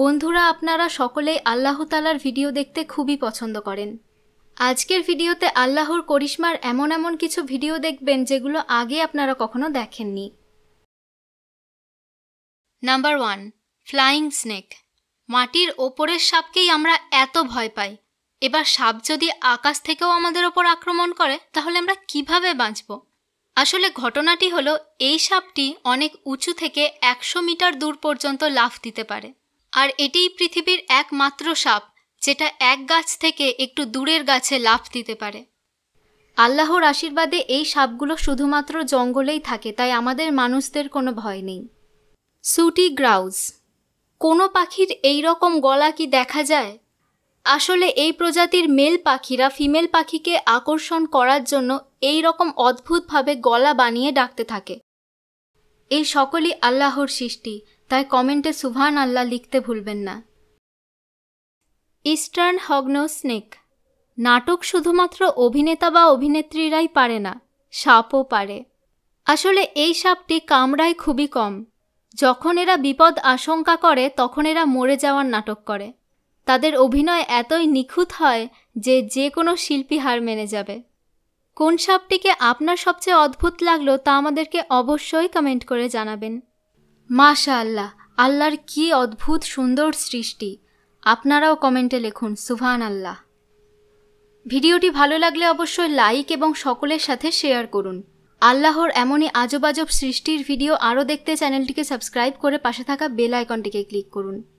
বন্ধুরা আপনারা সকলেই আল্লাহ তালার ভিডিও দেখতে খুবই পছন্দ করেন আজকের ভিডিওতে আল্লাহর করিশ্মার এমন এমন কিছু ভিডিও দেখবেন যেগুলো আগে আপনারা কখনো দেখেননি নাম্বার ওয়ান ফ্লাইং স্নেক মাটির ওপরের সাপকেই আমরা এত ভয় পাই এবার সাপ যদি আকাশ থেকেও আমাদের ওপর আক্রমণ করে তাহলে আমরা কিভাবে বাঁচব আসলে ঘটনাটি হলো এই সাপটি অনেক উঁচু থেকে একশো মিটার দূর পর্যন্ত লাফ দিতে পারে আর এটিই পৃথিবীর একমাত্র সাপ যেটা এক গাছ থেকে একটু দূরের গাছে লাফ দিতে পারে আল্লাহর আশীর্বাদে এই সাপগুলো শুধুমাত্র জঙ্গলেই থাকে তাই আমাদের মানুষদের কোনো ভয় নেই সুটি গ্রাউজ কোনো পাখির এই রকম গলা কি দেখা যায় আসলে এই প্রজাতির মেল পাখিরা ফিমেল পাখিকে আকর্ষণ করার জন্য এই রকম অদ্ভুতভাবে গলা বানিয়ে ডাকতে থাকে এই সকলই আল্লাহর সৃষ্টি তাই কমেন্টে সুভান আল্লাহ লিখতে ভুলবেন না ইস্টার্ন হগ্ন স্নেক নাটক শুধুমাত্র অভিনেতা বা অভিনেত্রীরাই পারে না সাপও পারে আসলে এই সাপটি কামড়ায় খুবই কম যখন এরা বিপদ আশঙ্কা করে তখন এরা মরে যাওয়ার নাটক করে তাদের অভিনয় এতই নিখুঁত হয় যে যে কোনো শিল্পী হার মেনে যাবে কোন সাপটিকে আপনার সবচেয়ে অদ্ভুত লাগলো তা আমাদেরকে অবশ্যই কমেন্ট করে জানাবেন মাশা আল্লাহ আল্লাহর কি অদ্ভুত সুন্দর সৃষ্টি আপনারাও কমেন্টে লিখুন সুভান আল্লাহ ভিডিওটি ভালো লাগলে অবশ্যই লাইক এবং সকলের সাথে শেয়ার করুন আল্লাহর এমনই আজব আজব সৃষ্টির ভিডিও আরও দেখতে চ্যানেলটিকে সাবস্ক্রাইব করে পাশে থাকা বেল আইকনটিকে ক্লিক করুন